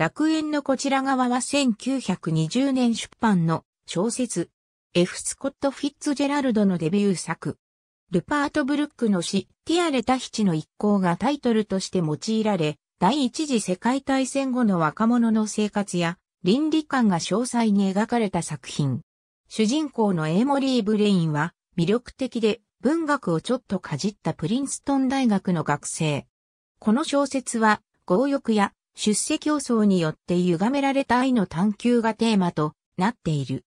楽園のこちら側は1920年出版の小説、F. スコット・フィッツジェラルドのデビュー作。ルパート・ブルックの詩、ティアレタヒチの一行がタイトルとして用いられ、第一次世界大戦後の若者の生活や倫理観が詳細に描かれた作品。主人公のエーモリー・ブレインは魅力的で文学をちょっとかじったプリンストン大学の学生。この小説は強欲や出世競争によって歪められた愛の探求がテーマとなっている。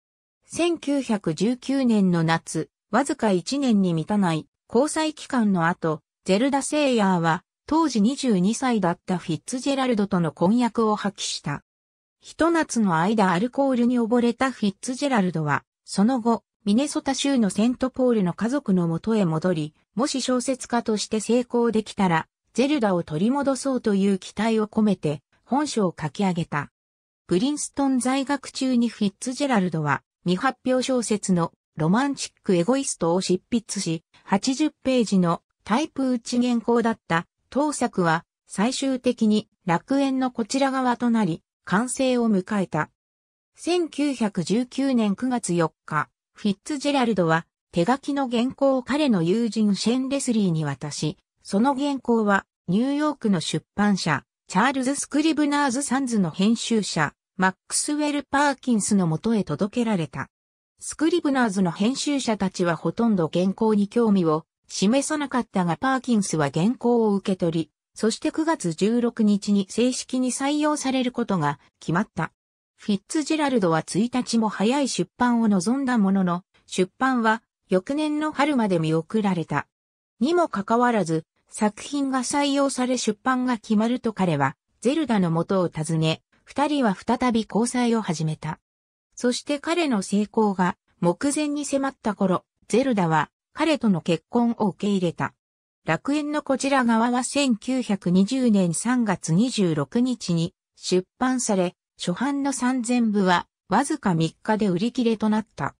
1919年の夏、わずか1年に満たない交際期間の後、ゼルダ・セイヤーは当時22歳だったフィッツジェラルドとの婚約を破棄した。一夏の間アルコールに溺れたフィッツジェラルドは、その後、ミネソタ州のセントポールの家族のもとへ戻り、もし小説家として成功できたら、ゼルダを取り戻そうという期待を込めて本書を書き上げた。プリンストン在学中にフィッツジェラルドは未発表小説のロマンチックエゴイストを執筆し、80ページのタイプ打ち原稿だった当作は最終的に楽園のこちら側となり、完成を迎えた。1919年9月4日、フィッツジェラルドは手書きの原稿を彼の友人シェン・レスリーに渡し、その原稿は、ニューヨークの出版社、チャールズ・スクリブナーズ・サンズの編集者、マックスウェル・パーキンスのもとへ届けられた。スクリブナーズの編集者たちはほとんど原稿に興味を示さなかったがパーキンスは原稿を受け取り、そして9月16日に正式に採用されることが決まった。フィッツジェラルドは1日も早い出版を望んだものの、出版は翌年の春まで見送られた。にもかかわらず、作品が採用され出版が決まると彼は、ゼルダの元を訪ね、二人は再び交際を始めた。そして彼の成功が目前に迫った頃、ゼルダは彼との結婚を受け入れた。楽園のこちら側は1920年3月26日に出版され、初版の3000部はわずか3日で売り切れとなった。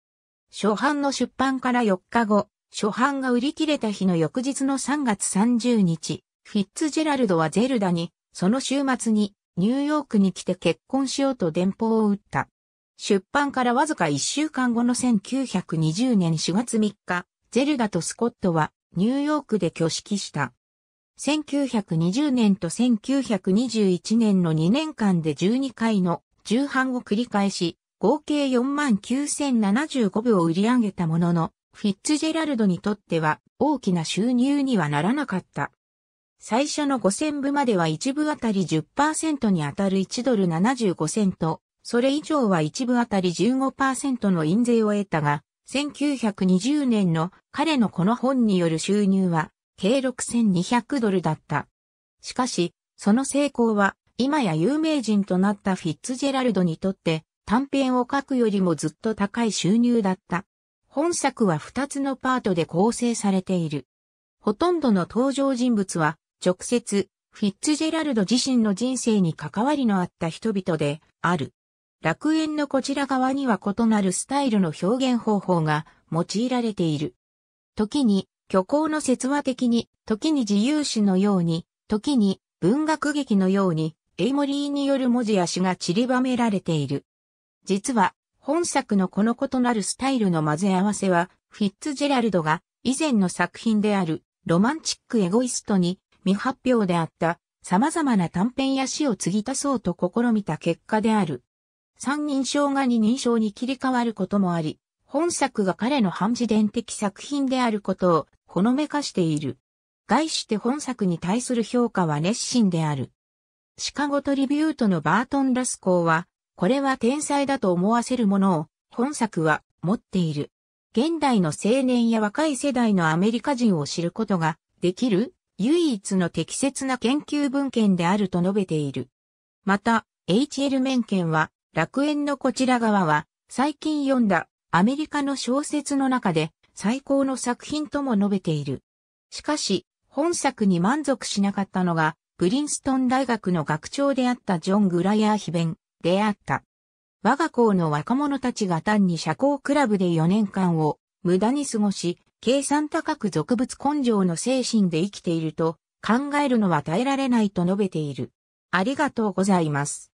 初版の出版から4日後、初版が売り切れた日の翌日の3月30日、フィッツジェラルドはゼルダに、その週末に、ニューヨークに来て結婚しようと電報を打った。出版からわずか1週間後の1920年4月3日、ゼルダとスコットはニューヨークで挙式した。1920年と1921年の2年間で12回の重版を繰り返し、合計49,075部を売り上げたものの、フィッツジェラルドにとっては大きな収入にはならなかった。最初の5000部までは1部あたり10%にあたる1ドル75セント、それ以上は1部あたり15%の印税を得たが、1920年の彼のこの本による収入は計6200ドルだった。しかし、その成功は今や有名人となったフィッツジェラルドにとって短編を書くよりもずっと高い収入だった。本作は2つのパートで構成されている。ほとんどの登場人物は、直接、フィッツジェラルド自身の人生に関わりのあった人々である。楽園のこちら側には異なるスタイルの表現方法が用いられている。時に、虚構の説話的に、時に自由詩のように、時に文学劇のように、エイモリーによる文字や詩が散りばめられている。実は、本作のこの異なるスタイルの混ぜ合わせは、フィッツジェラルドが以前の作品であるロマンチックエゴイストに未発表であった様々な短編や詩を継ぎ足そうと試みた結果である。三人称が二人称に切り替わることもあり、本作が彼の半自伝的作品であることをほのめかしている。概して本作に対する評価は熱心である。シカゴトリビュートのバートン・ラスコーは、これは天才だと思わせるものを本作は持っている。現代の青年や若い世代のアメリカ人を知ることができる唯一の適切な研究文献であると述べている。また、H.L. メンケンは楽園のこちら側は最近読んだアメリカの小説の中で最高の作品とも述べている。しかし、本作に満足しなかったのが、プリンストン大学の学長であったジョン・グライアーベン、出会った。我が校の若者たちが単に社交クラブで4年間を無駄に過ごし、計算高く俗物根性の精神で生きていると考えるのは耐えられないと述べている。ありがとうございます。